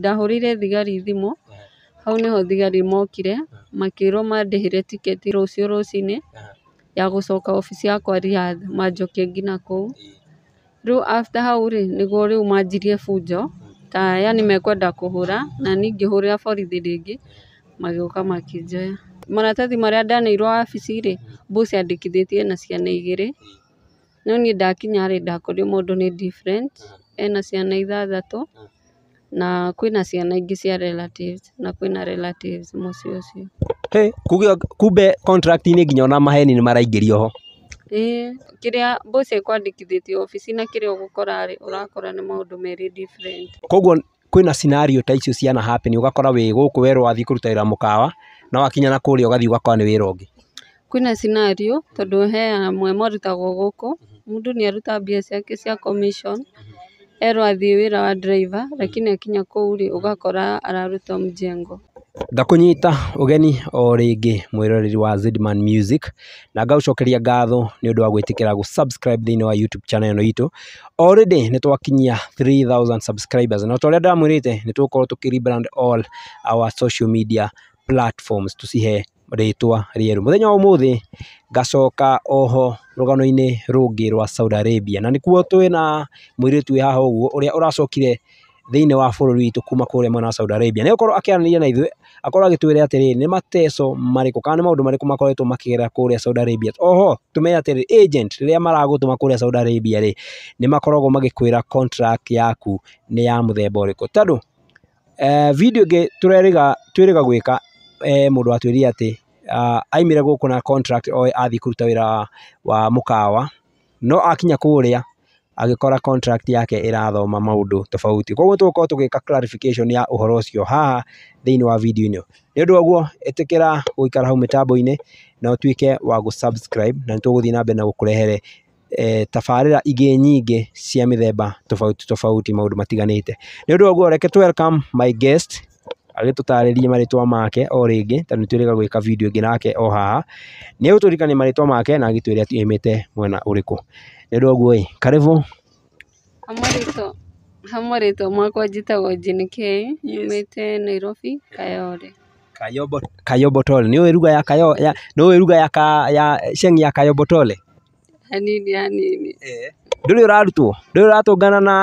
Ndahũrĩire thigari thimũ, hau nĩho thigari mokire, makĩrwo mandĩhĩre tiketi rũciũ rũcinĩ, ya gũcoka obici yakwa Riyadh, manjokie nginya kũu. Rĩu after hau rĩ, nĩguo rĩu manjirie bunjo, ta yaani mekwenda kũhũra, na niĩ ngĩhũrĩra borithi rĩngĩ, magĩũka makĩnjoya. Maratathi marĩa ndaneirwo wabici rĩ, Bush andĩkithĩtie na ciana igĩrĩ, no niĩ ndakinya rĩ, ndakorire mũndũ nĩ different, ena ciana ithathatũ na kwĩna ciana ingĩ cia relatives na kwĩna relatives mũciĩ ũcio hey, kuge kumbe contract-inĩ nginya ona maheni nĩ maraingĩrio ho ĩĩ kĩrĩa mbũca ĩkwandĩkithĩtio obici na kĩrĩa ũgũkora rĩ ũrakora nĩ maũndũ merĩ different koguo kwĩna scenario ta icio ciana happen ũgakora wĩ gũkũ werwo wathiĩ kũruta wĩra mũkawa na wakinya na kũrĩa ũgathiĩ ũgakora nĩ wĩra ũngĩ kwĩna scenario tondũ he amwe marutagwo gũkũ mhm. mũndũ nĩaruta mbia ciake cia commission mhm. Erwo athiĩ wĩra wa driva lakini akinya kũu rĩ ũgakora ararutwo mjengo Ngakũnyita ũgeni o rĩngĩ mwĩroreri wa zidman Music na ngagũcokeria ngatho nĩ ũndũ wa gwĩtĩkĩra gũsubscribe thĩinĩ wa YouTube channel ĩno itũ. Already nĩ twakinyia 3000 subscribers na ta ũrĩa ndamwĩrĩte nĩ tũgũkorwo tũkĩ rebrand all our social media platforms tũcihe rĩtwa rieru muthenya wa umuthi ngacoka oho rũgano-inĩ rũngĩ rwa Saudi Arabia na nĩkuo twĩna mũirĩtu wĩ haha ũguo ũrĩa ũracokire thĩinĩ wa bũrũri witũ kuma kũrĩa mwena wa Saudi Arabia nĩ gukorwo akĩaranĩria na ithuĩ akorwo agĩtwĩra atĩrĩrĩ nĩ mateso marĩkũ kana nĩ maũndũ marĩkũ makoretwo makĩgerera kũrĩa Saudi Arabia oho tumenye atĩrĩ agent rĩrĩa maragũtũma kũrĩa Saudi Arabia rĩ nĩ makoragwo magĩkwĩra contract yaku nĩ ya mũthemba ũrĩkũ tondũ eh, video ĩngĩ twĩrĩga gwĩka Eh, mundu atwirire ati ah, aimire guku na contract oe athi kuruta wira wa mukawa no akinya kuria agikora contract yake irathoma maundu tofauti koguo tugukorwo tugika clarification ya uhoro ucio haha thiini wa video ino ni undu woguo itikira guikara hau mitambo-ini na utuike wa gusubscribe na nituguthii na mbere na gukurehere E, eh, tabarĩra ingĩ nyingĩ cia mĩthemba tofauti tofauti maũndũ matiganĩte nĩ ũndũ woguo reke welcome my guest agĩtũtarĩrie marĩtwa make o rĩngĩ tondũ nĩtwĩrĩga gwĩka video ĩngĩ nake o haha nĩegũtũririkania marĩtwa make na agĩtwĩre atĩ aimĩte mwena ũrĩkũ nĩũndũ woguo ĩ karibu hamwe rĩtwa makwa njĩtagwo Jane K nyumĩte Nairobi kayore Kayole Kayo Botole nĩũĩ lugha ya Kayo ya nĩũĩ lugha ya ka ya Sheng ya Kayo Botole hanini hanini eh ndũrĩ ũrarutwo ndũrĩ ũratũngana na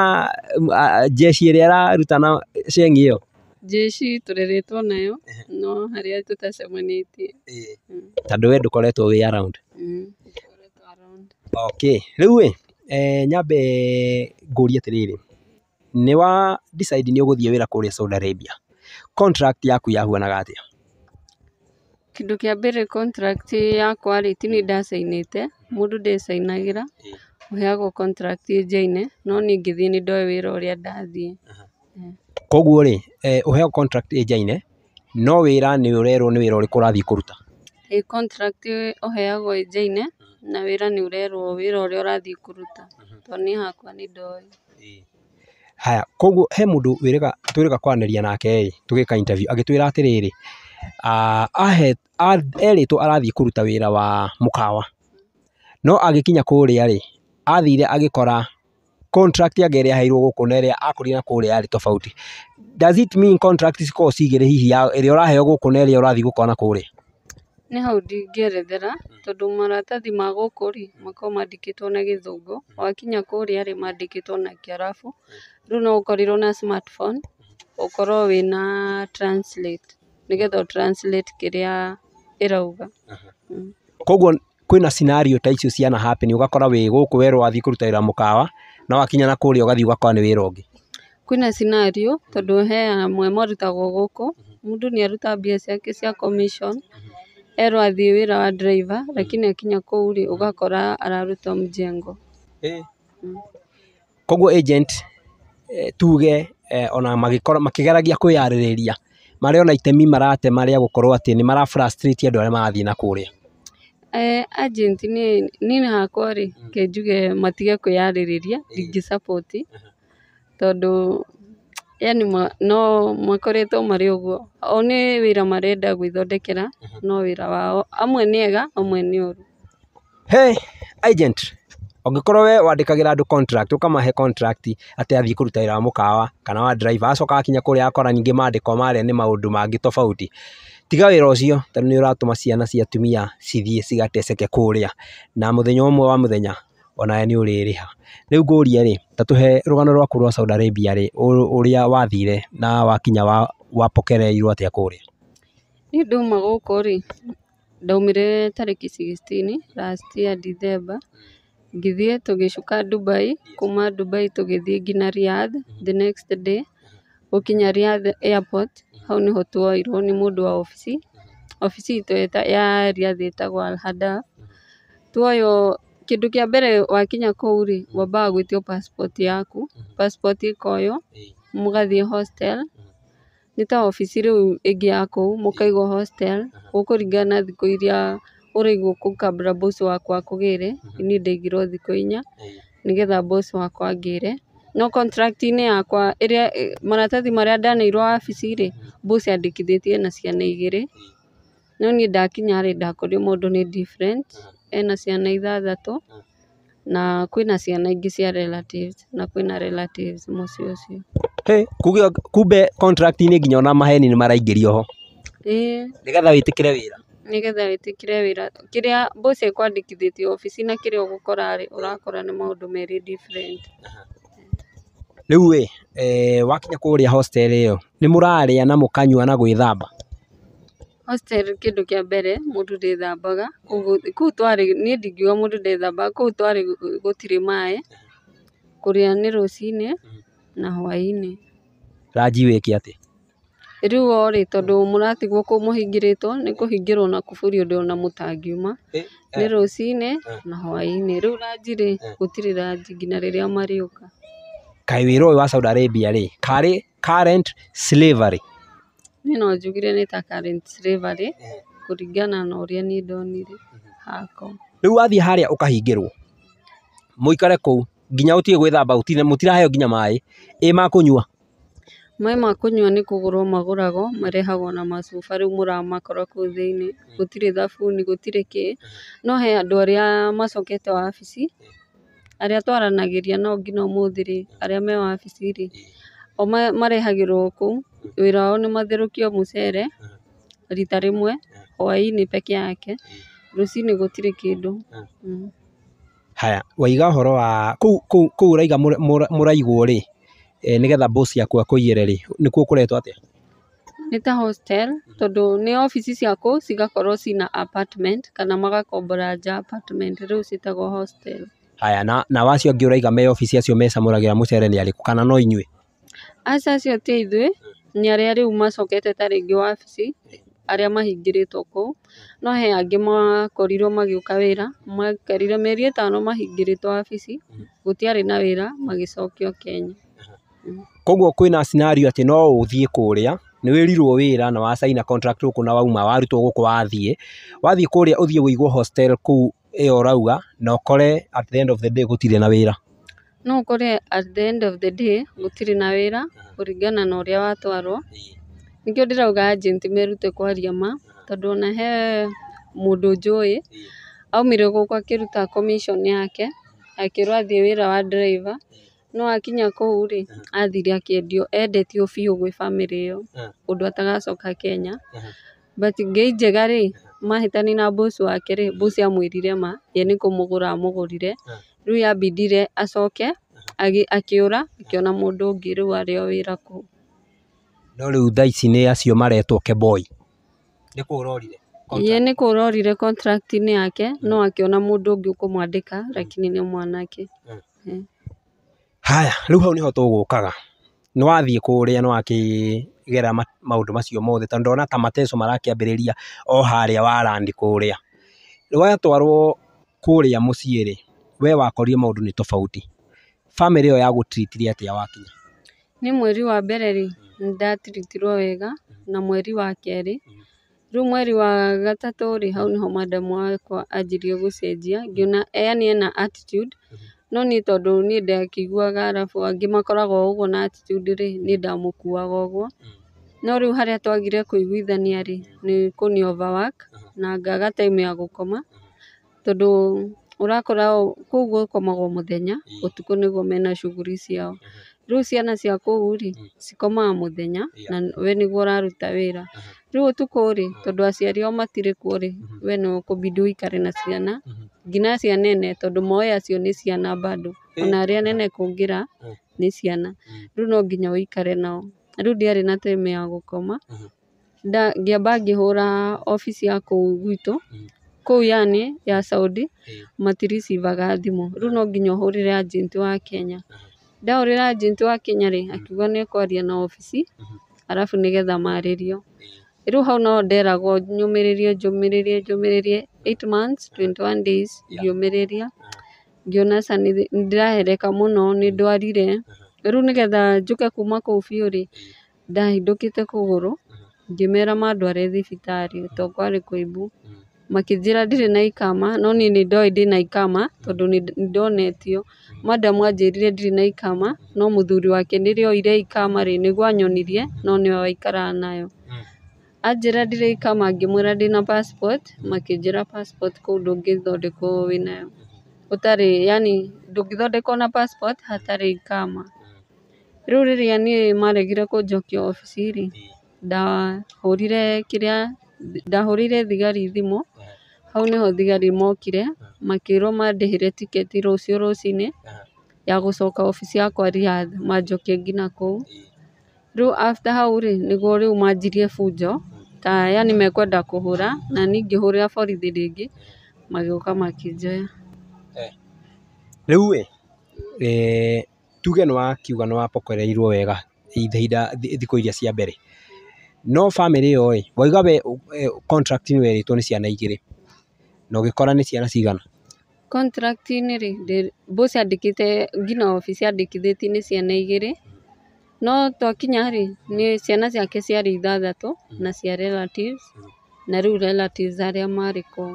jeshi ĩrĩa ĩrarutana Sheng ĩyo jeshi tũreretwo nayo no harĩa tũtacemanĩtie mm. tondũ we ndũkoretwo wĩ around mm, okay rĩu eh nyambe ngũrie atiriri ni wa decide ni uguthie wira kũrĩa Saudi Arabia contract yaku yahuanaga atĩa kindu kĩa mbere contract yakwa rĩ ti niĩ ndacainĩte mũndũ ndĩcainagĩra ũheagwo contract ĩnjaine no ni ngĩthiĩ nĩ ndoĩ wĩra ũrĩa ndathiĩ koguo rĩ uheo eh, contract jaine no wira ni ũrerwo ni wira ũrĩkũ ũrathiĩ kuruta ĩĩ contract ũheagwo jaine na wira ni ũrerwo wira ũrĩa ũrathiĩ kuruta mhm. to ni hakwa nĩ ndoĩ haya koguo he mũndũ twĩrĩga kwaneria nake ĩ tugika interview agĩtwĩra atĩrĩrĩ erĩtwo arathiĩ kuruta wira wa mukawa no agikinya kuria ri athire agikora contract ya ngere yaheirwo guku na iria akuri na kuria ari tofauti does it mean contract cikoragwo cigire hihi ya iria uraheo guku na iria urathii gukona kuria nä hau ndingäerethera tondå maratathi ma gåkå rä makorwo mandĩkä two na gä thũngå wakinya kå rä a rä mandĩkä two na kiarafu rĩu no ũkorirwo na smartphone ũkorwo wĩ na translate nĩgetha translate kiria ĩrauga koguo kwina scenario ta icio ciana happen ugakora wĩ gũkũ werwo athiĩ kuruta wĩra mukawa na wakinya na kuria ugathi ugakora ni wĩra ũngĩ kwĩna scenario tondu he amwe marutagwo mundu mm-hmm. ni aruta mbia ciake cia commission mm-hmm. erwo athiĩ wĩra wa driver lakini mm-hmm. akinya kũu rĩ ugakora araruta mjengo mm. koguo agent e, tuge e, ona magikora makĩgeragia kwĩyarĩrĩria marĩ ona itemi marate rĩa gũkorwo ati ni mara frustrate andũ arĩa marathiĩ na kuria E, agent niĩ niĩ hakwa rĩ hmm. kĩnjuge matige kwĩyarĩrĩria hmm. ndingĩ support tondũ yani no makoretwo marĩ ũguo o nĩ wĩra marenda gwĩthondekera no wĩra wao amwe nĩ ega amwe nĩ ũru hey agent ũngĩkorwo we wandĩkagĩra andũ contract ũkamahe contract atĩ athiĩ kũruta wĩra wa mũkawa kana wa driver acoka akinya kũrĩa akora ningĩ maandĩko marĩa nĩ maũndũ mangĩ tofauti tiga tondå nä å ratå ma ciana cia tumia cithiĩ cigateceke a na å mwe wa mũthenya onawe nĩ ũrĩrĩha. Rĩu ngũrie rĩ, ta rå gano rwaku rwa Saudi Arabia rä a wathire na wakinya wapokereirwo atĩa kũrĩa? Niĩ ndauma gũkũ rĩ, ndaumire tarĩki sixteen last year December, ngĩthiĩ tũgĩcuka Dubai, kuma Dubai tũgĩthiĩ nginya Riyadh the next day, gũkinya Riyadh airport hau nĩho twoirwo nĩ mũndũ wa obici obici itũ ya ĩtagwo ĩtagwo Al Adaa tuoywo kĩndũ kĩa mbere wakinya kũu rĩ wambaga gwĩtio passport yaku passport ĩkoywo mũgathiĩ hostel nĩ ta obici rĩu ĩngĩ ya kũu mũkaigwo hostel gũkũringana na thikũ iria ũraigwo kũu kabla boss waku akũgĩre niĩ ndaigirwo thikũ inya nĩgetha boss wakwa angĩre No contract-inĩ yakwa ĩrĩa maratathi marĩa ndaneirwo wabici rĩ Bose andĩkithĩtie na ciana igĩrĩ, no niĩ ndakinya rĩ ndakorire mũndũ nĩ different ena ciana ithathatũ na kwĩna ciana ingĩ cia relatives na kwĩna relatives mũciĩ ũcio. Kumbe contract -inĩ nginya ona maheni nĩmaraingĩrio ho. Ĩĩ. Nĩgetha wĩtĩkĩre wĩra. Nĩgetha wĩtĩkĩre wĩra, kĩrĩa Bose ĩkwandĩkithĩtie wabici na kĩrĩa ũgũkora rĩ, ũrakora nĩ maũndũ merĩ different riu we wakinya kuria hostel iyo ni muraria na mukanywa na gwithamba hostel kindu kia mbere mundu ndethambaga ku twari ni ndingiuga mundu ndethambaga ku twari gutiri mai kuria ni rucine na hwaini raji wiki ati rä u orä tondå må ratigwo kå må hingä rä two nä kå hingä rwo na kuburi å ndå ona må tangiuma na hwainä riu raji ri rä gå tirä ranji nginya rä rä kaä wa Saudi Arabia rä karä current slavery ni no njugire nä ta current slavery eh. kå ringana na å rä a ndonire hako rä u wathiä harä a å kahingä rwo må ikare kå u nginya å tiä gwä thamba tiraheo nginya maä ä ma kå nyua maä ma kå nyua nä kå gå rwo marehagwo na macuba rä u må ramakora kå u thä inä mm. gå tirä thabuni gå tirä kä mm. no he andå arä a macokete wabici mm. Arĩa twaranagĩria nao nginya ũmũthĩ rĩ, arĩa me wabici rĩ, o marehagĩrwo kũu, wĩra wao nĩ matherũkie mũcere rita rĩmwe, hwainĩ peke yake, rũcinĩ gũtirĩ kĩndũ. Mm. Haya, waiga ũhoro wa kũu kũu ũraiga mũraigwo rĩ, eh, nĩgetha boss yaku akũiyĩre rĩ, nĩkuo kũretwo atĩa? Nĩ ta hostel tondũ nĩ obici cia kũu cigakorwo ciĩna apartment kana magakombora nja apartment rĩu ciĩtagwo hostel haya na na wacio angĩ uraiga me ofici acio mecamũragĩra mũcere ni arĩkũ kana no inyuĩ aca acio ti ithuĩ nĩ arĩa rĩu macokete ta rĩngĩ wabici arĩa mahingĩrĩtwo kũu no he angĩ makorirwo magĩũka wĩra maikarire mĩeri ĩtano mahingĩrĩtwo wabici gũtiarĩ na wĩra magĩcokio Kenya koguo kwĩna scenario atĩ no ũthiĩ kũrĩa nĩ wĩrirwo wĩra na wacaina contract gũkũ na wauma warutwo gũkũ wathiĩ wathiĩ kũrĩa ũthiĩ ũigwo hostel kuu ĩyo ũrauga na ũkore at the end of the day gũtirĩ na wĩra no ũkore at the end of the day gũtirĩ na wĩra kũringana na ũrĩa watwarwo nĩkĩo ndĩrauga ajenti merute kwaria ma tondũ ona he mũndũ njũĩ aumire gũkũ akĩruta commission yake akĩrwo athiĩ wĩra wa driver no akinya kũu rĩ athire akĩendio endetio biũ gwĩ bamĩrĩ ĩyo ũndũ atagacoka Kenya but ngei njega rĩ mahĩtania na boss wake rĩ boss amwĩrire ma ye nĩ kũmũgũra amũgũrire rĩu yabindire acoke akĩũra akĩona mũndũ ũngĩ rĩu arĩ o wĩra kũu no rĩu thaa ici nĩ acio maretwo keboi nĩ kũra orire ye nĩ kũra orire contract -inĩ yake no akĩona mũndũ ũngĩ ũkũmwandĩka lakini nĩ mwanake haya rĩu hau nĩho tũgũkaga a kũrĩa nĩwakĩ gera maundu macio mothe tondu ona ta mateso marakiambiriria o haria warandi kuria watwarwo kuria mucii ri we wakorire maundu ni tofauti family iyo yagutritire atia wakinya ni mweri wa mbere ri ndatiritirwo wega mm-hmm. na mweri wa keri riu mweri wa gatatu ri hau niho madam wakwa anjirie gucenjia ngiona yani ena attitude mm-hmm. no niĩ tondũ niĩ ndiakĩiguaga arabu angĩ makoragwo ũguo na attitude rĩ niĩ ndamũkuaga ũguo mm. no rĩu harĩa twagire kũiguithania rĩ mm. nĩ kũni over work uh-huh. na ngaga time ya gũkoma uh-huh. tondũ ũrakora kũu gũkomagwo mũthenya mm. ũtukũ nĩguo mena shughuli ciao. Uh-huh. rä u ciana cia kå u rä mm. cikomaga må na we nä guo å raruta wä ra uh-huh. rä u å tukå rä uh-huh. tondå aciari ao matirä kuo rä mm-hmm. we no kå bidi ikare na ciana mm-hmm. nginya cia nene tondå moya acio ni ciana bado ona aria nene kå ni ra oh. nä ciana mm. rä no nginya å ikare nao rä u ndiarä na time ya gå koma uh-huh. ngäamba ngä hå ra ya kå u gwitå mm. yani ya saudi matiricivaga thimå rä no nginya å hå rä re ajenti wa kenya ndahũrĩra agent wakinya rĩ akiuga mm-hmm. nĩ ekwaria na obici mm-hmm. arabu nĩgetha marĩrio. Mm-hmm. Rĩu hau no nderagwo nyũmĩrĩrie njũmĩrĩrie njũmĩrĩrie eight months twenty one days ngĩũmĩrĩria ngĩona aca nĩ ndĩrahereka mũno nĩ ndwarire. Rĩu nĩgetha njũke kuma kũu biũ rĩ ndahindũkĩte kũgũrũ ngĩmera mandware thibitarĩ tondũ kwarĩ kũimbu. makĩnjĩra ndirĩ na ikamba no niĩ nĩ ndoĩ ndĩna ikamba tondũ nĩ ndonetio. Madam anjĩrire ndirĩ na ikamba no mũthuri wake nĩrĩo oire ikamba rĩ nĩguo anyonirie no nĩwe waikaraga nayo. Anjĩra ndirĩ ikamba ngĩmwĩra ndĩna passport makĩnjĩra passport kũu ndũngĩthondekwo wĩnayo ũtarĩ yani ndũngĩthondekwo na passport hatarĩ ikamba. Rĩu rĩrĩa niĩ maregire kũnjokia wabici rĩ ndahũrire kĩrĩa ndahũrĩire thigari thimũ. Hau nĩho thigari mokire makĩrwo mandĩhĩre tiketi rũciũ rũcinĩ ya gũcoka obici yakwa Riyadh manjokie nginya kũu. Rĩu after hau rĩ nĩguo rĩu manjirie bunjo mm. ta yani mekwenda kũhũra na niĩ ngĩhũrĩra borithi rĩngĩ magĩũka makĩnjoya. Eh. Rĩu ĩ tuge nĩwakiuga nĩwapokereirwo wega ihinda thikũ iria cia mbere, no bamĩrĩ ĩyo ĩ wauga we eh, contract nĩwerĩtwo nĩ ciana igĩrĩ na ugikora ni ciana cigana contract inĩ rĩ Boss andikite nginya office andikithiti ni ciana igiri no twakinya ri ni ciana ciake ciarĩ ithathatũ hmm. na cia relatives na ru relatives arĩa mariko kwao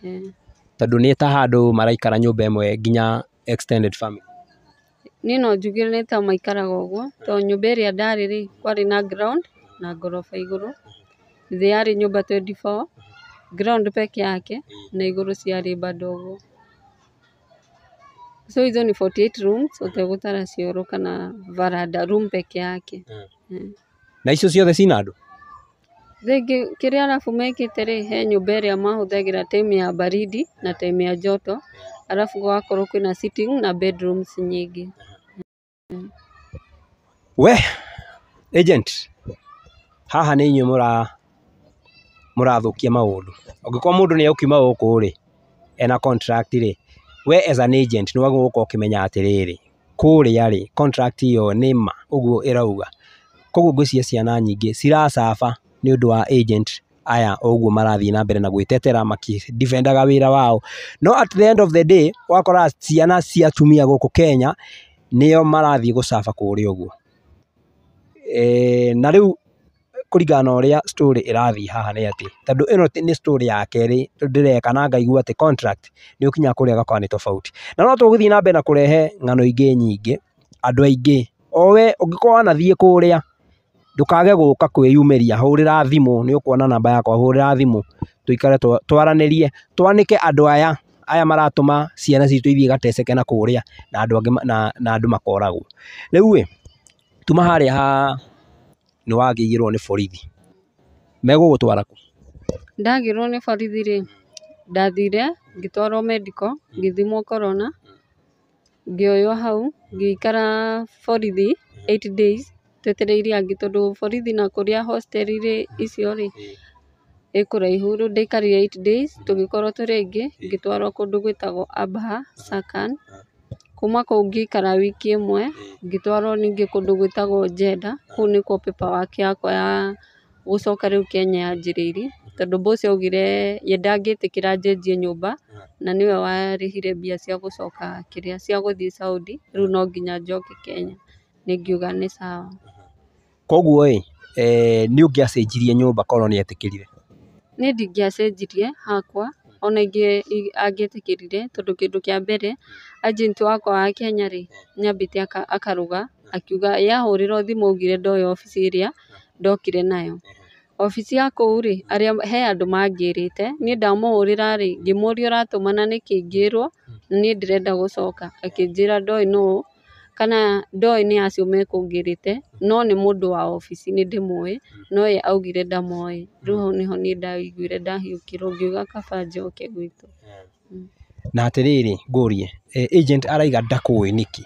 hmm. eh. tondũ nĩ ta handũ maraikara nyumba ĩmwe nginya extended family ni no jugire ni ta maikaraga ũguo to nyumba ĩrĩa ndarĩ ri kwari na ground na gorofa iguru they are nyũmba twenty ground peke yake mm. na iguru ciarĩ bado ũguo so hizo ni 48 rooms utegutara cioro kana varanda room peke yake mm. Mm. na icio ciothe cina andũ rĩngĩ kĩrĩa arabu mekĩte rĩ he nyũmba ĩrĩa mahũthagĩra time ya baridi na time ya joto arabu gwakorwo kwĩna sitting na bedrooms nyingĩ uh-huh. we agent haha nĩ inyuĩ murathukia maundu ungikorwo mundu ni egukiuma guku ri ena contract ri we as an agent ni wagĩrĩirwo gũkorwo ũkĩmenya atĩrĩrĩ kũrĩa ri contract ĩyo ni ma ũguo irauga koguo ngwĩciria ciana nyingĩ ciracaba ni undu wa agent aya ũguo marathi na mbere na gwitetera gwĩtetera makĩdifendaga wira wao no at the end of the day wakora ciana cia atumia gũkũ Kenya marathi marathiĩ gũcaba kũrĩa ũguo na riu kũringana na ũrĩa story ĩrathiĩ haha nĩ atĩ, tondũ ĩno nĩ story ya kerĩ ndĩreka na ngaigua atĩ contract nĩũkinyaga kũrĩa ĩgakorwo nĩ tofauti. Na no tũgũthiĩ na mbere na kũrehe ng'ano ingĩ nyingĩ, andũ aingĩ, o we ũngĩkorwo wanathiĩ kũrĩa, ndũkage gũka kwĩyumĩria, hũrĩra thimũ, nĩũkuona namba yakwa, hũrĩra thimũ tũikare twaranĩrie, twanĩke andũ aya, aya maratũma ciana citũ ithiĩ igateceke na kũrĩa na andũ angĩ na andũ makoragwo. Rĩu-ĩ, tuma harĩa ha ni wagiirwo ni borithi megũgũtwara ku ndagirwo ni borithi ri ndathire ngĩtwarwo medical ngĩthimwo corona ngioyo hau ngĩikara borithi 8 days twetereire angĩ tondũ borithi na kuria hostel ri icio ri ĩ ru rĩu ndaikarire eight days tũgĩkorwo turi aingĩ ngĩtwarwo kundu gwĩtagwo Abha Sakan Kuma kũu ngĩikara wiki ĩmwe, ngĩtwarwo ningĩ kũndũ gwĩtagwo Njenda, kũu nĩkuo paper work yakwa ya gũcoka rĩu Kenya yanjĩrĩirie, tondũ boss augire ye ndangĩtĩkĩra njenjie nyũmba, na nĩwe warĩhire mbia cia gũcoka kĩrĩa cia gũthiĩ Saudi, rĩu no nginya njoke Kenya. Nĩngiuga nĩ sawa. Kuoguo ĩ, eh, nĩũngĩacenjirie nyũmba korwo nĩetĩkĩrire? Niĩ ndingĩacenjirie hakwa ona ingĩ angĩtĩkĩrire tondũ kĩndũ kĩa mbere agenti wakwa wa Kenya rĩ nĩambĩte akaruga akiuga yahũrĩrwo thimũ augire ndoe obici ĩrĩa ndokire nayo. Obici ya kũu rĩ arĩa he andũ mangĩrĩte niĩ ndamũhũrĩra rĩ ngĩmũria ũratũma na nĩkĩĩ ngĩrwo na niĩ ndĩrenda gũcoka akĩnjĩra ndoĩ nũũ. kana ndoĩ nĩ acio mekũngĩrĩte, no nĩ mũndũ wa obici nĩ ndĩmũĩ, no ye augire ndamoĩ. Rĩu hau nĩho niĩ ndaiguire ndahiũkĩrwo ngiuga kaba njoke gwitũ. Na atĩrĩrĩ ngũrie, e, agent arauga ndakũĩ nĩkĩ?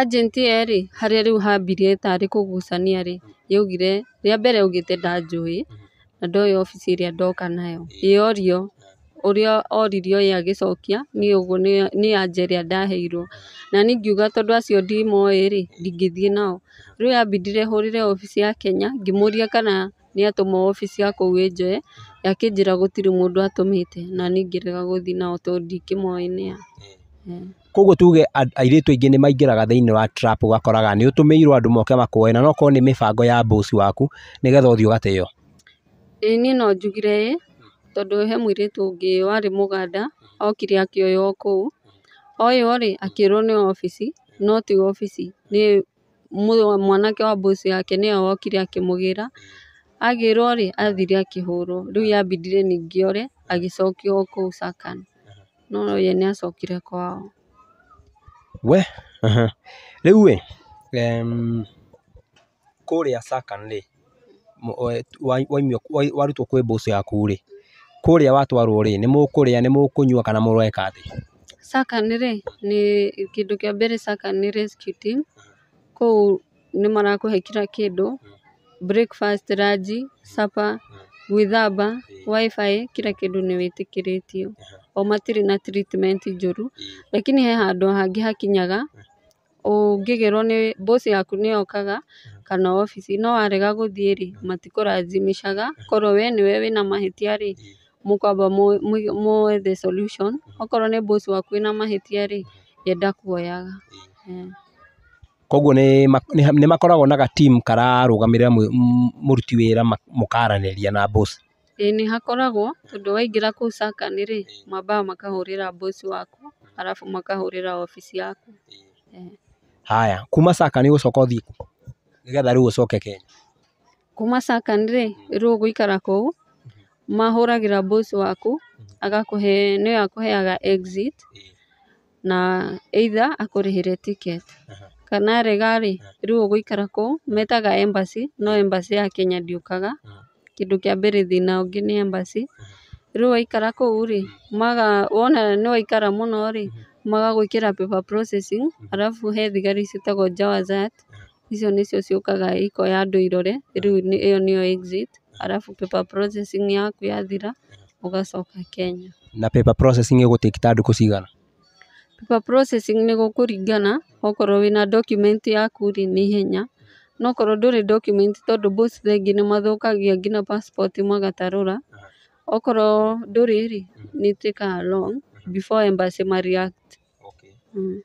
Agent ĩyo rĩ, harĩa rĩu hambirie tarĩ kũgucania rĩ, yaugire, rĩa mbere yaugĩte ndanjũĩ, na ndoĩ obici ĩrĩa ndoka nayo, yorio. ũrĩa oririo ĩ agĩcokia niĩ ũguo nĩ anja ĩrĩa ndaheirwo. Na niĩ ngiuga tondũ acio ndimoĩ rĩ, ndingĩthiĩ nao. Rĩu yambindire hũrĩre obici ya Kenya, ngĩmũria kana nĩ atũmwo obici ya kũu ĩnjoe, akĩnjĩra gũtirĩ mũndũ atũmĩte na niĩ ngĩrega gũthiĩ nao tondũ ndikĩmoĩ nĩ hmm. a. Kuoguo tuge airĩtu aingĩ nĩ maingĩraga thĩiniĩ wa trap ũgakoraga nĩ ũtũmĩirwo andũ moke makuoe na no korwo nĩ mĩbango ya boss waku nĩgetha ũthiĩ ũgateo. Ĩĩ niĩ no njugire ĩĩ tondũ he mũirĩtu ũngĩ warĩ mũganda okire akĩoywo kũu, oywo rĩ akĩrwo nĩ wabici no ti wabici nĩ mwanake wa boss yake nĩwe wokire akĩmũgĩra, agĩrwo rĩ athire akĩhũrwo rĩu yabindire ningĩ ore agĩcokio kũu Sakan no ye acokire kwao. We rĩu ĩ kũrĩa Sakan rĩ warutwo kwĩ boss yaku rĩ kuria watu wa ruri ni mukuria ni mukunywa kana mureka atia Saka nĩ rĩ nĩ kĩndũ kĩa mbere Saka nĩ rescue team kũu nĩ marakũhe hekira kindu breakfast raji supper withaba wifi kila kindu ni witikiritio o matiri na treatment juru lakini he handũ hangi hakinyaga ũngĩgĩrwo ni boss yaku okaga kana obici no arega gũthiĩ rĩ matikũrathimicaga korwo we ni we na mahitiari mũkwamba mwethe solution okorwo nĩ boss waku wĩna mahĩtia rĩ yenda kuoyaga eh. koguo nĩ makoragwo na ga team kararũgamĩrĩra mũruti wĩra mũkaranĩria na boss ĩĩ nĩ hakoragwo tondũ waingĩra kũu SACCOS rĩ mambaga makahũrĩra boss waku arabu makahũrĩra obici yaku eh. haya kuma thiä nĩũgũcoka ũthiĩ kũ nĩgetha rĩu ũcoke Kenya kuma SACCOS rĩ rĩu ũgũikara kũu mahũragĩra boss waku mhm. agakũhe nĩwe akũheaga exit na either akũrĩhĩre ticket kana rega rĩ rĩu ũgũikara kũu metaga embassy no embassy ya Kenya ndĩũkaga kĩndũ kĩa mbere thĩna ũngĩ nĩ embassy rĩu waikara kũu rĩ mhm. maga wona nĩ waikara mũno rĩ mhm. magagwĩkĩra paper processing arabu he thigari ciĩtagwo JAWAZAT icio nĩcio ciũkaga ikoya andũ irore rĩu ĩyo nĩyo exit alafu paper processing yaku yathira ugacoka Kenya na paper processing igutake ta nduku cigana paper processing nĩ gũkũringana okorwo wĩna document yaku ri ni ihenya no korwo ndũrĩ document tondũ boss thengi nĩ mathukagia nginya passport magatarũra okorwo ndũrĩ rĩ nĩ ĩtuĩkaga long before embassy ma react mm.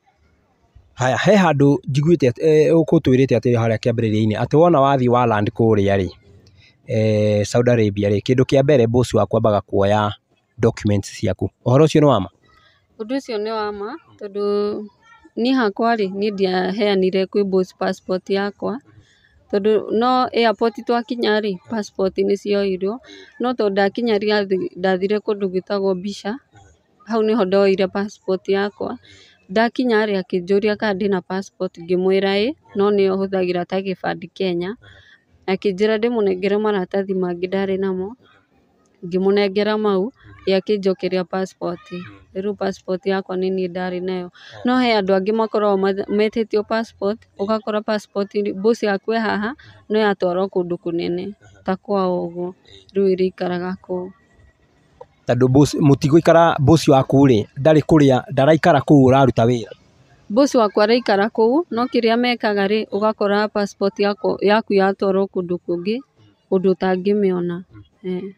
haya he handu handũ njiguĩte eh, ũkũtwĩrĩte atĩ haria kĩambĩrĩria ini atĩ wona wathiĩ waland kũrĩa rĩ eh, Saudi Arabia rĩ kĩndũ kĩa mbere boss wa kwambaga kuoya documents ciaku ũhoro ũcio nĩ wama ũndũ ũcio nĩ wama tondũ niĩ hakwa rĩ niĩ ndiaheanire kwĩ boss passport yakwa tondũ no airport twakinya rĩ passport nĩ cioirwo no tondũ ndakinya ndathire kũndũ gwĩtagwo mbica hau nĩho ndoire passport yakwa ndakinya rĩ akĩnjũria kana ndĩna passport ngĩmwĩra ĩĩ no nĩyo hũthagĩra ta gĩbandĩ Kenya Akĩnjĩra ndĩmũnengere maratathi mangĩ ndarĩ namo, ngĩmũnengera mau, ye akĩnjokeria passport, rĩu passport yakwa nĩ niĩ ndarĩ nayo, no he andũ angĩ makoragwo metĩtio passport, ũgakora passport mbuci yaku ĩ haha, no yatwarwo kũndũ kũnene ta kwao ũguo, rĩu ĩrĩikaraga kũu. Tondũ mũtigũikara, mboci waku-rĩ, ndarĩ kũrĩa, ndaraikara kũu ũraruta wĩra. boss wakwa araikara kuu no kiria mekaga ri ugakora passport yako yaku yatwarwo kundu kungi undu utangimiona hmm. eh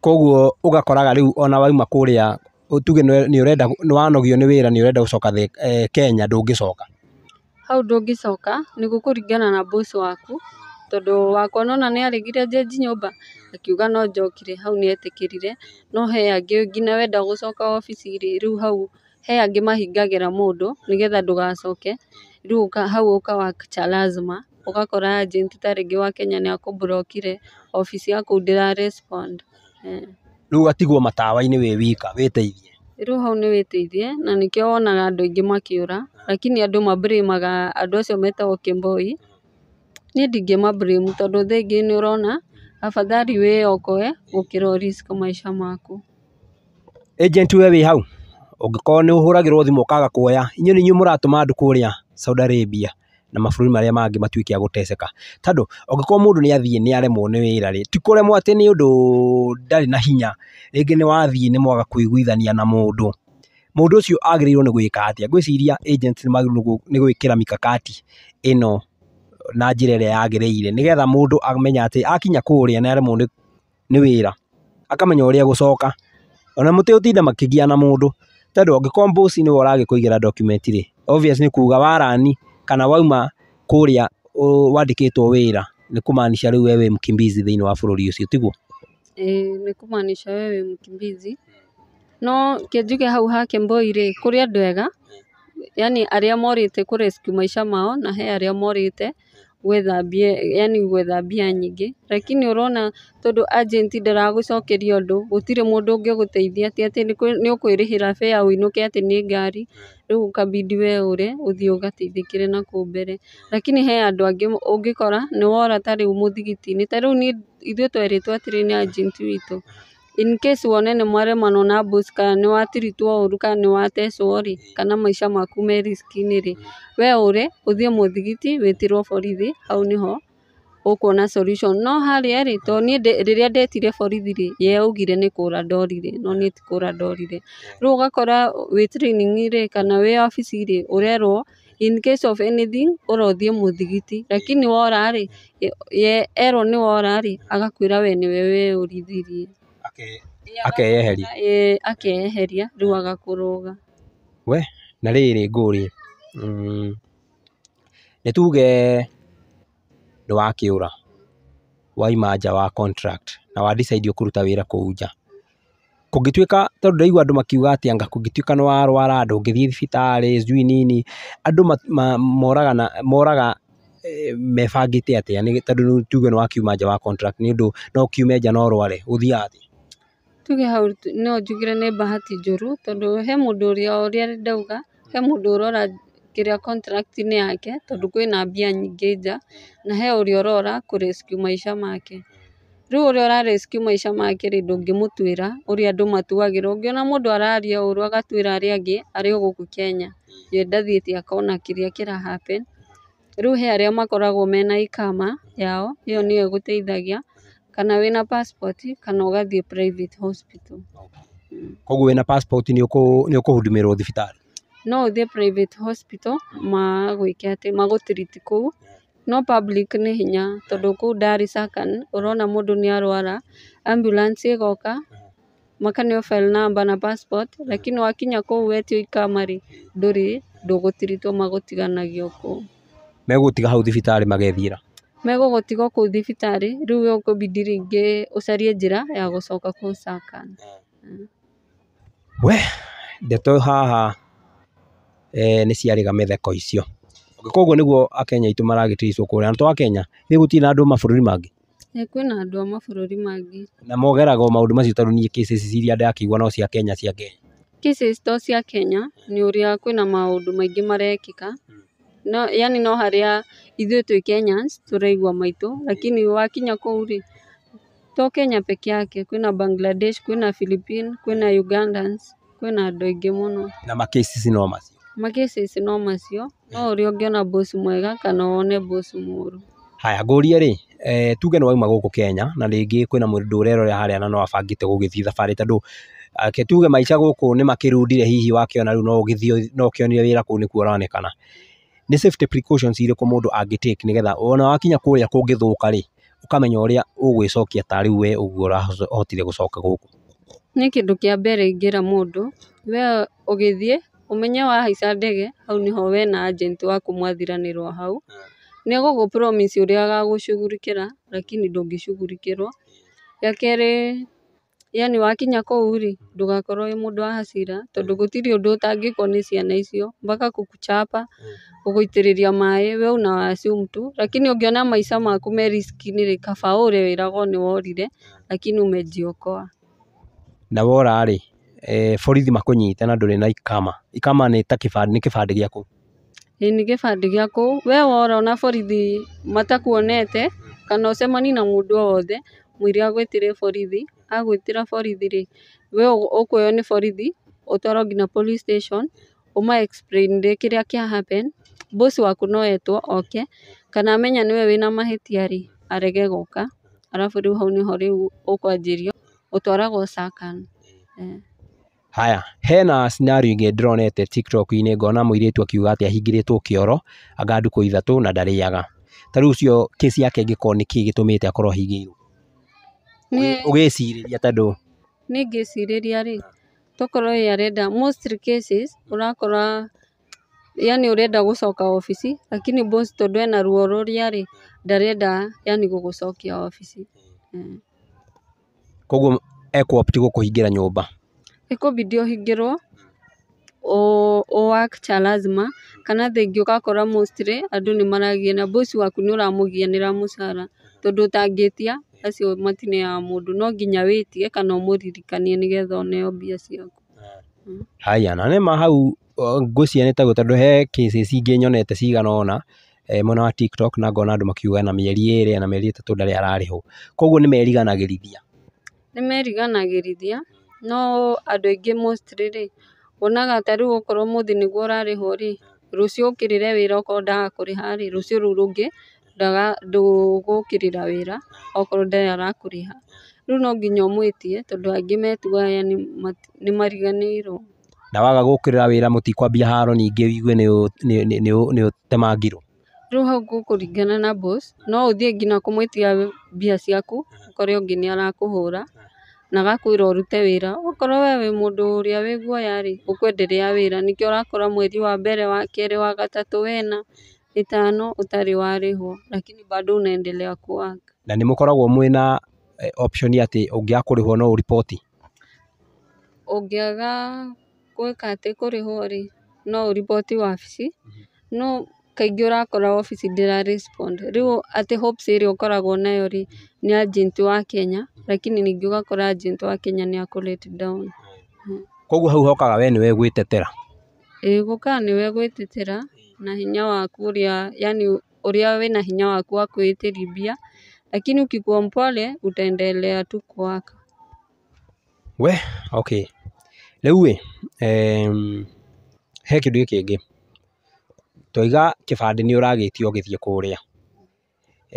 koguo ugakoraga riu ona wauma kuria utuge ni urenda ni wanogio ni wira ni urenda gucoka eh, Kenya ndungicoka hau ndungicoka nigu kuringana na boss waku tondu wakwa nona ni arigire jeji nyumba akiuga no njokire hau ni etikirire no he angi nginya wenda gucoka office ri hau He angĩ mahingagĩra mũndũ nĩgetha ndũgacoke rĩu hau ũkawacha lazima ũgakora ajenti ta rĩngĩ wa Kenya nĩ akũmburokire, obici ya kũu ndĩra respond rĩu ũgatigwo matawa-inĩ wĩ wika wĩteithie rĩu hau nĩ wĩteithie na nĩkĩo wonaga andũ aingĩ makĩũra lakini andũ ma blame aga andũ acio metagwo kĩmboi niĩ ndingĩma blame tondũ thaa ingĩ nĩ nĩũrona afadhali wĩokoe gũkĩra ũ risk maica maku. Agent we wĩ hau? ungikorwo ni uhuragirwo thimũ ũkaga kuoya, inyo ni inyuĩ mũratũma andũ kũrĩa Saudi Arabia na mabũrũri maria mangi matuike aguteseka gũteceka. ungikorwo mundu ni nĩ ni aremwo ni wira ri ti kũremwo ati ni undu ndarĩ na hinya, ringi ni wathiĩ ni mwaga kuiguithania na mundu mundu ucio agirirwo ni gwika atia Ngwĩciria agents ni magĩrĩirwo ni gwikira mikakati ino na njĩra ĩrĩa yagĩrĩire, nĩgetha mundu amenya ati akinya kuria na aremwo ni wira akamenya ũrĩa egũcoka, ona mũtegũtinda makĩgiana mundu tondå angäkorwo mbåci nä we ũragĩkũigĩra document rĩ obvious nĩ kuga warani kana wauma kũrĩa wandĩkĩtwo wĩra nĩ kũmaanisha rĩu we wĩ mkimbizi thĩinĩ wa bũrũri ũcio tiguo ĩĩ nĩ kũmaanisha we wĩ mkimbizi no kĩ njuge hau hake mboi rĩ kũrĩ andũ ega hmm. yani arĩa morĩte kũ rescue maica mao na he arĩa morĩte gwetha yani yaani gwetha mbia nyingĩ lakini ũrona tondũ agent ndaragũcokeria ũndũ gũtirĩ mũndũ ũngĩgũteithia atĩ atĩ nĩũkwĩrĩhĩra fare ũinũke atĩ nĩ ngari rĩu ũkabidi we ũre ũthiĩ ũgateithĩkĩre nakũu mbere lakini he andũ angĩ ũngĩkora wora ta rĩu mũthigiti-inĩ ta rĩu niĩ ithuĩ twerĩtwo atĩrĩ nĩ agent witũ in case wone nĩ mwarema na ũna mbuci kana nĩ watiritwo ũru kana nĩ watecwo rĩ kana maisha maku me risk-inĩ rĩ, we ũre ũthiĩ mũthigiti wĩtĩrwo borithi hau nĩho ũkuona solution. No hali harĩa rĩ tondũ niĩ rĩrĩa ndetire forithi rĩ ye augire nĩ dori ndorire no ni ti kũra ndorire. Rĩu kora we training rĩ kana we office wabici ure ũrerwo in case of anything ũra ũthiĩ mũthigiti lakini wora rĩ, erwo nĩ wora rĩ agakwĩra we ni nĩwe weyũrithirie akeyeheria ĩĩ akeyeheria rĩu agakũrũga we na rĩrĩ ngũrĩ mm. nĩ tuge nĩwakĩũra waima nja wa contract na wa decide ũkũruta wĩra kũu nja kũngĩtuĩka tondũ ndĩraigua andũ makiuga atĩ anga kũngĩtuĩka nĩwarwara ndũngĩthiĩ thibitarĩ sijui nini andũ na moraga e, mebangĩte atĩa tondũ rĩu tuge nĩwakiuma nja wa contract nĩũndũ no kiume nja no rware ũthiaga atĩa tuge hau no njugire nĩ bahati njũru tondũ he mũndũ ũrĩa o ũrĩa ndauga he mũndũ ũrora kĩrĩa contract inĩ yake tondũ kwĩna mbia nyingĩ nja na he ũrĩa ũrora kũ rescue maica make rĩu ũrĩa ũra rescue maica make rĩ ndũngĩmũtuĩra ũrĩa andũ matuagĩrwo ũngĩona mũndũ araria ũru agatuĩra arĩa angĩ arĩ o gũkũ Kenya ye ndathiĩte akona kĩrĩa kĩra happen rĩu he arĩa makoragwo mena ikama yao ĩyo nĩyo ĩgũteithagia kana wina passport kana ugathie private hospital koguo wina passport ni uko uko ni ukuhudumirwo thibitari no the private hospital magwike ati magutiriti kuu no public ni hinya tondu kå dari sakan urona rona ni arwara ambulance igoka makaneo file number na passport lakini wakinya kå weti ikamari ikamarä ndå rä ndå megutiga hau thibitari magethira megũgũtiga kũu thibitarĩ rĩu we ũkũbidi rĩngĩ ũcarie njĩra ya gũcoka kũu SACCOS mm. we ndeto haha eh, nĩ ciarĩga mĩtheko icio koguo nĩguo akenya aitũ maragĩtiricwo kũrĩa na to akenya rĩu gũtirĩ na andũ a mabũrũri mangĩ eh, kwĩna andũ a mabũrũri mangĩ na mogeraga o maũndũ macio tondũ niĩ cases iria ndakĩigua no cia Kenya cia Kenya cases to cia Kenya nĩ ũrĩa kwĩna maũndũ maingĩ marekĩka hmm. no yani no harĩa Ithuĩ twĩ Kenyans tũraigua maitũ lakini wakinya kũu rĩ to Kenya peke yake kwĩna Bangladesh, kwĩna Philippines, kwĩna Ugandans, kwĩna andũ aingĩ mũno. Na ma cases no macio. Ma cases no macio, no ũrĩa ũngĩona boss mwega kana wone boss mũru. Haya ngũrie rĩ, eh, tuge nĩ wauma gũkũ Kenya na rĩngĩ kwĩna mũndũ ũrerorera harĩa na no abangĩte gũgĩthiĩ thabarĩ tondũ reke eh, tuge maica gũkũ nĩ makĩrundire hihi wakĩona rĩu no ũgĩthiĩ no ũkĩonire wĩra kũu nĩkuo ũronekana ni safety precautions irĩkũ mũndũ angĩtake nigetha ona wakinya kũrĩa kũngĩthũka rĩ ũkamenya ũrĩa ũgwĩcokia tarĩ we ũguo ũrahotire gucoka gũkũ. ni kindu kĩa mbere ingira mundu we umenye wa haisa ndege hau we na agent wa kumwathiranirwa hau hau, nĩegũgũ promise ũrĩa agagũcugurikĩra lakini ndũngĩcugurikĩrwo. Gĩa kerĩ yani wakinya kũu-rĩ, ndũgakorwo wĩ mũndũ wa hasira, tondũ mm. gũtirĩ ũndũ ũtangĩkwo nĩ ciana icio, mpaka gũkuchapa, mm. gũgũitĩrĩria maĩ, we una assume tu, lakini ũngĩona maica maku me risk-inĩ-rĩ, kaba ũre wĩragwo nĩworire, mm. lakini umejiokoa. Na wora-rĩ, e, borithi makũnyite na ndũrĩ na ikama, ikama nĩ ta kĩbandĩ, nĩ kĩbandĩ gĩa kũu? Ĩĩ nĩ kĩbandĩ gĩa kũu, we wora ona borithi matakuonete, kana ũcemanie na mũndũ o wothe Mũira agwĩtire borithi, agwĩtĩra borithi rĩ, we ũkuoywo nĩ borithi, ũtwarwo nginya police station, ũma explain kĩrĩa kĩa happen, boss waku no etwo oke, kana amenya nĩwe wĩna mahĩtia rĩ, arege gũka, arabu rĩu hau nĩho rĩu ũkwanjĩrio, ũtwaragwo Circle. Mm. Haya, hena scenario ĩngĩ ndĩronete Tiktok-inĩ ngona mũirĩtu akiuga atĩ ahingĩrĩtwo kĩoro, anga ndukũ ithatũ na ndarĩaga. Ta rĩu ũcio case yake ĩngĩkorwo nĩkĩĩ gĩtũmĩte akorwo ahingĩirwo? ũgĩcirĩria tondũ ni ngĩcirĩria rĩ tokorwo we arenda most cases ũrakora yani ũrenda gũcoka obici lakini boss tondu ena ruo rũrĩa rĩ ndarenda yani gũgũcokia obici hmm. koguo eku opt gũkũhingĩra nyũmba ĩkũbidi ũhingĩrwo work hmm. cha lazima kana thengia ũgakora mostly andũ nĩ maragiana boss waku nĩ ũramũgianĩra mũcara hmm. tondũ ũtangĩtia acio matinĩ ya mũndũ no nginya wĩtie kana ũmũririkanie nĩgetha ũneo mbia ciaku eh. haya na nĩma hau ngwĩciria nĩ taguo tondũ he cases ingĩ nyonete cigana ũna eh, mwena wa TikTok na ngona andũ makiuga na mĩeri ĩrĩ na mĩeri ĩtatũ ndarĩ ararĩhwo koguo nĩ meriganagĩrithia nĩ meriganagĩrithia no andũ aingĩ mostly rĩ wonaga ta rĩu okorwo ũmũthĩ nĩguo ũrarĩhwo rĩ rũciũ ũkĩrĩre wĩra okorwo ndagaga kũrĩha rĩ rũciũ rũu rũngĩ ndũgũkĩrĩra wĩra okorwo ndarĩ arakũrĩha, rĩu no nginya ũmwĩtie tondũ angĩ aya nĩ mariganĩirwo. Na waga gũkĩrĩra wĩra mũtikwambia haro ningĩ wĩigue ũtemangirwo? Rĩu hau gũkũringana na boss, no ũthiĩ nginya kũmwĩtia mbia ciaku, ũkore ũngĩ arakũhũra na agakwĩra ũrute wĩra, okorwo we wĩ mũndũ ũrĩa wĩ guoya-rĩ, ũkwenderea wĩra, nĩkĩo ũrakora mweri wa mbere, wa kerĩ, wa gatatũ wena ĩtano ũtarĩ warĩhwo lakini bado unaendelea kuwork na nĩ mũkoragwo mwĩna eh, option atĩ ũngĩaga kũrĩhwo no ũripoti ũngĩaga gwĩka atĩ kũrĩhwo rĩ no ũripoti wabici mm-hmm. no kaingĩ ũrakora wabici ndĩra respond rĩu atĩ HOPES ĩrĩa ũkoragwo nayo rĩ mm-hmm. nĩ agent wa Kenya lakini ningĩ ũgakora agent wa Kenya nĩ akũ let down koguo hau hokaga we nĩwe gwĩtetera ĩĩ gũkaga we gwĩtetera na hinya waku ũrĩa yaani ũrĩa wĩna hinya waku wa kuitiribia lakini ukikuwa mpole utaendelea tu kuwaka we okay rĩu ĩ he kĩndũ gĩkĩ kĩngĩ twaiga kĩbandĩ nĩ ũragĩtio ũgĩthiĩ kũrĩa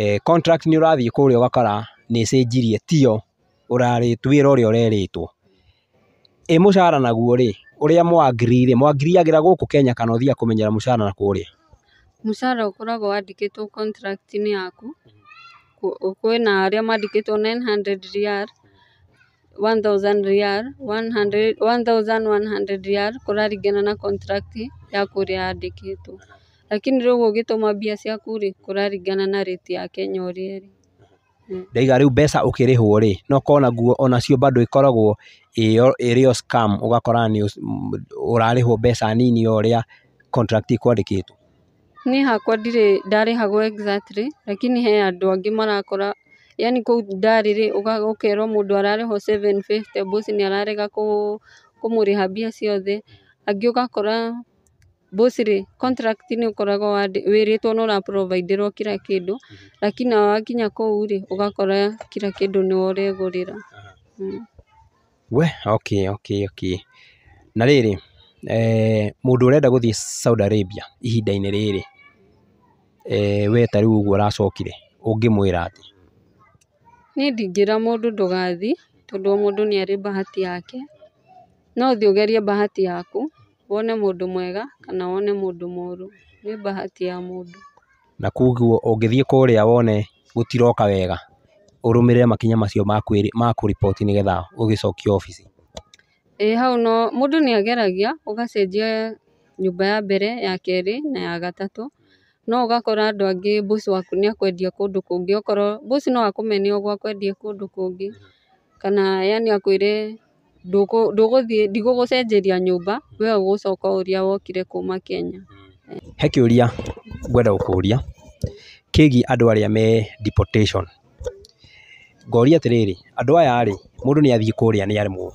e, contract nĩ ũrathiĩ kũrĩa ũgakora nĩ ĩcenjirie tio ũrarĩtwo wĩra ũrĩa ũrerĩtwo ĩ mũcara naguo rĩ ũrĩa mwangirĩire mwangiriagĩra gũkũ Kenya kana ũthiaga kũmenyera mũcara na kũrĩa? Mũcara ũkoragwo wandĩkĩtwo contract -inĩ yaku, kwĩna arĩa mandĩkĩtwo nine hundred Rĩal, one thousand Rĩal, one thousand one hundred Rĩal kũraringana na contract ya kũrĩa yandĩkĩtwo. Lakini rĩu ũgĩtũma mbia ciaku rĩ, kũraringana na rĩti ya Kenya ũrĩa ĩrĩ ndaiga rä u mbeca kä rä hwo rä no korwo naguo onacio bado ä rä o scam ũgakora nĩ rarä hwo mbeca nini o ũrĩa contract kwandä kä two nä hakwa ndirĩ ndarä hagwo exactly lakini he andå angä marakora yani kũu ndarĩ rĩ ũkerwo mũndũ ararĩhwo seven fifty boss nĩ ararega ha mbia ciothe å gakora bosire contract ni ũkoragwo wiritwo no na provide rwo kira kindu mhm. lakini ko uri ugakora kira kindu ni ore gurira mm. we okay okay okay na eh mũndũ urenda guthi Saudi Arabia ihinda riri eh we ta ugwo ũguo ungimwira ati ni niĩ ndingĩra mũndũ tondu tondũ o ari bahati yake no thiĩ ũgerie bahati yaku wone mũndũ mwega kana wone mũndũ mũũru nĩ bahati ya mũndũ na koguo ũngĩthiĩ kũrĩa wone gũtiroka wega ũrũmĩrĩre makinya macio ma kũriboti nĩgetha ũgĩcokio obici ĩĩ hau no mũndũ ageragia ũgacenjia nyũmba ya mbere ya kerĩ na ya gatatũ no ũgakora andũ angĩ boss waku akwendia kũndũ kũngĩ okorwo boss no akũmene ũguo akwendia kũndũ kũngĩ kana yaani akwĩre ndũgũthiĩ ndigũgũcenjeria nyũmba we ũgũcoka ũrĩa wokire kuma Kenya. He kĩũria ngwenda gũkũria kĩgiĩ andũ arĩa me deportation. Ngoria atĩrĩrĩ andũ aya rĩ mũndũ nĩathiĩ kũrĩa nĩaremwo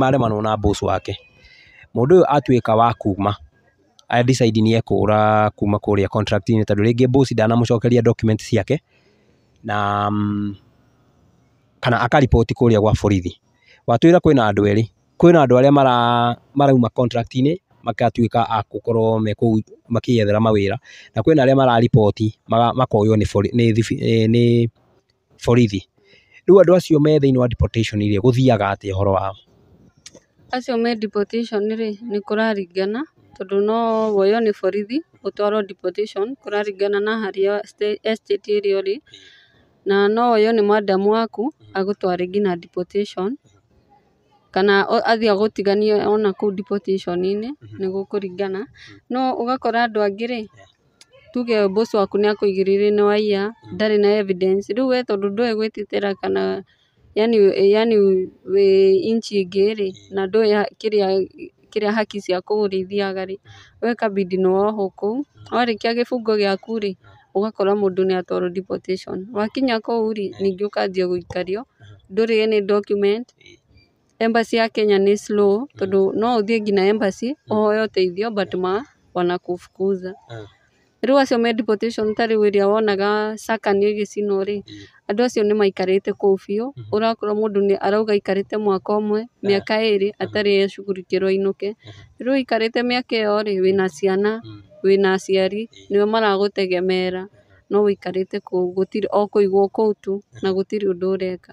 maremanwo na boss wake. Mũndũ ũyũ atuĩka wa kuma a decide nĩekũra kuma kũrĩa contract -inĩ tondũ rĩngĩ boss ndanamũcokeria documents ciake na mm, kana akaripoti kũrĩa gwa borithi. Watuĩra kwĩna andũ erĩ, kwĩna andũ arĩa marauma contract-inĩ magatuĩka a gũkorwo me kũu makĩĩyethera mawĩra, na kwĩna arĩa mararipoti makoywo nĩ borithi. Rĩu andũ acio me thĩiniĩ wa deportation rĩ, gũthiaga atĩa ũhoro wao? Acio me deportation rĩ, nĩ kũraringana tondũ no woywo nĩ borithi ũtwarwo deportation kũraringana na harĩa estate ĩrĩa ũrĩ, na no woywo nĩ madam waku agũtware nginya deportation kana athiĩ agũtiganio ona kũu deportation -inĩ mhm. nĩ gũkũringana, mhm. no ũgakora andũ angĩ rĩ, tuge boss waku nĩ akũigĩrĩire nĩ waiya mm. ndarĩ na evidence rĩu we tondũ ndũĩ gwĩtetera kana yaani yaani wĩ nchi ĩngĩ rĩ mm. na ndũĩ kĩrĩa kĩrĩa haki ciaku ũrĩa ithiaga rĩ, mm. we ikabidi nĩwohwo kũu, warĩkia gĩbungo gĩaku rĩ, ũgakora mũndũ nĩatwarwo deportation, wakinya kũu rĩ, ningĩ ũkanjia gũikario uh-huh. ndũrĩ any document Embassy ya Kenya ni slow mm. tondũ no uthie ngina embassy mm. ũhoe ũteithio but ma wanakufukuza ah. rĩu acio me deportation tari ta rĩu ĩrĩa wonaga Sakania ĩgĩcinwo rĩ mm. andũ acio mm kũu biũ mm-hmm. ũrakora ni arauga aikarĩte mwaka ũmwe ah. mĩaka ĩrĩ mm-hmm. atarĩ ecugurukĩrwo ainũke mm-hmm. rĩu ũikarĩte mĩaka ĩyo rĩ wĩna ciana mm. wĩna aciari nĩo maragũtegemeera no wikarite kũu gutiri o kũigwo kũu tu na gũtirĩ ũndũ ũreka.